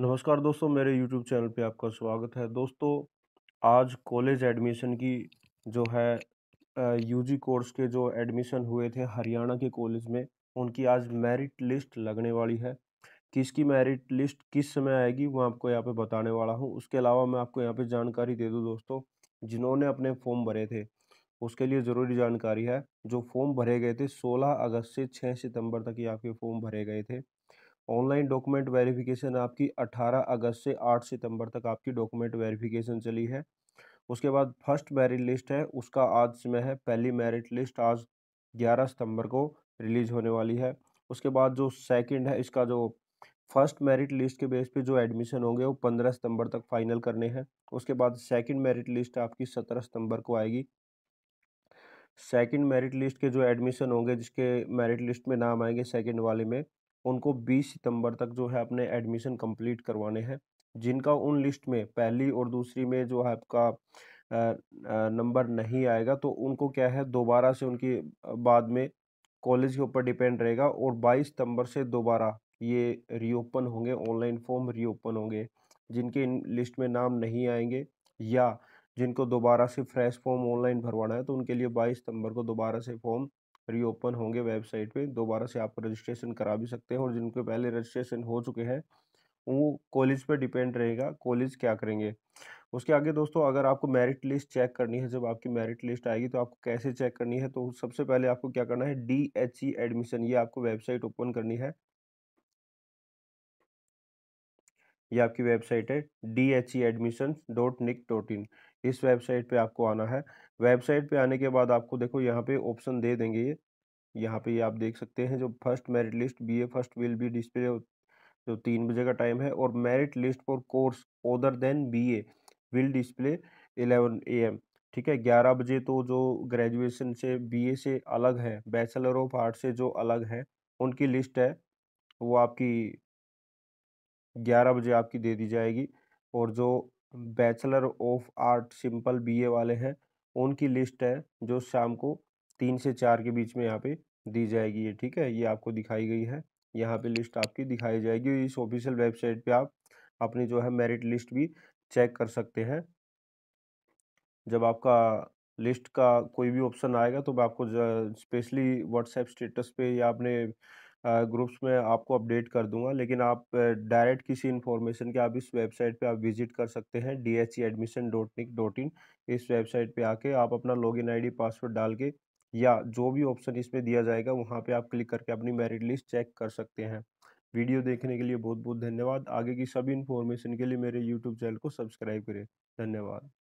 नमस्कार दोस्तों मेरे YouTube चैनल पे आपका स्वागत है दोस्तों आज कॉलेज एडमिशन की जो है यूजी कोर्स के जो एडमिशन हुए थे हरियाणा के कॉलेज में उनकी आज मेरिट लिस्ट लगने वाली है किसकी मेरिट लिस्ट किस समय आएगी वो आपको यहाँ पे बताने वाला हूँ उसके अलावा मैं आपको यहाँ पे जानकारी दे दूँ दोस्तों जिन्होंने अपने फॉर्म भरे थे उसके लिए ज़रूरी जानकारी है जो फॉर्म भरे गए थे सोलह अगस्त से छः सितम्बर तक ये आपके फॉर्म भरे गए थे ऑनलाइन डॉक्यूमेंट वेरिफिकेशन आपकी 18 अगस्त से 8 सितंबर तक आपकी डॉक्यूमेंट वेरिफिकेशन चली है उसके बाद फर्स्ट मेरिट लिस्ट है उसका आज समय है पहली मेरिट लिस्ट आज 11 सितंबर को रिलीज होने वाली है उसके बाद जो सेकंड है इसका जो फर्स्ट मेरिट लिस्ट के बेस पे जो एडमिशन होंगे वो पंद्रह सितंबर तक फाइनल करने हैं उसके बाद सेकेंड मेरिट लिस्ट आपकी सत्रह सितंबर को आएगी सेकेंड मेरिट लिस्ट के जो एडमिशन होंगे जिसके मेरिट लिस्ट में नाम आएंगे सेकेंड वाले में उनको 20 सितंबर तक जो है अपने एडमिशन कंप्लीट करवाने हैं जिनका उन लिस्ट में पहली और दूसरी में जो है आपका नंबर नहीं आएगा तो उनको क्या है दोबारा से उनकी बाद में कॉलेज के ऊपर डिपेंड रहेगा और 22 सितंबर से दोबारा ये रीओपन होंगे ऑनलाइन फॉर्म रीओपन होंगे जिनके इन लिस्ट में नाम नहीं आएंगे या जिनको दोबारा से फ्रेश फॉर्म ऑनलाइन भरवाना है तो उनके लिए बाईस सितंबर को दोबारा से फॉर्म रीओपन होंगे वेबसाइट पे दोबारा से आप रजिस्ट्रेशन करा भी सकते हैं और जिनके पहले रजिस्ट्रेशन हो चुके हैं वो कॉलेज पे डिपेंड रहेगा कॉलेज क्या करेंगे उसके आगे दोस्तों अगर आपको मेरिट लिस्ट चेक करनी है जब आपकी मेरिट लिस्ट आएगी तो आपको कैसे चेक करनी है तो सबसे पहले आपको क्या करना है डी एच ई एडमिशन ये आपको वेबसाइट ओपन करनी है ये आपकी वेबसाइट है D H E admission dot nic dot in इस वेबसाइट पे आपको आना है वेबसाइट पे आने के बाद आपको देखो यहाँ पे ऑप्शन दे देंगे ये यहाँ पे ये आप देख सकते हैं जो first merit list B A first will be display जो तीन बजे का टाइम है और merit list for course other than B A will display eleven A M ठीक है ग्यारह बजे तो जो ग्रेजुएशन से ए से अलग है बैचलर ऑफ आर्ट से जो अलग है उनकी लिस्ट है वो आपकी ग्यारह बजे आपकी दे दी जाएगी और जो bachelor of art simple BA वाले हैं उनकी लिस्ट है जो शाम को तीन से चार के बीच में यहाँ पे दी जाएगी ये ठीक है ये आपको दिखाई गई है यहाँ पे लिस्ट आपकी दिखाई जाएगी इस ऑफिशियल वेबसाइट पे आप अपनी जो है मेरिट लिस्ट भी चेक कर सकते हैं जब आपका लिस्ट का कोई भी ऑप्शन आएगा तो मैं आपको स्पेशली व्हाट्सएप स्टेटस पे या अपने ग्रुप्स में आपको अपडेट कर दूंगा लेकिन आप डायरेक्ट किसी इन्फॉर्मेशन के आप इस वेबसाइट पे आप विजिट कर सकते हैं D H admission dot nic dot in इस वेबसाइट पे आके आप अपना लॉगिन आईडी पासवर्ड डाल के या जो भी ऑप्शन इसमें दिया जाएगा वहाँ पे आप क्लिक करके अपनी मेरिट लिस्ट चेक कर सकते हैं वीडियो देखने के लिए बहुत बहुत धन्यवाद आगे की सभी इन्फॉर्मेशन के लिए मेरे यूट्यूब चैनल को सब्सक्राइब करें धन्यवाद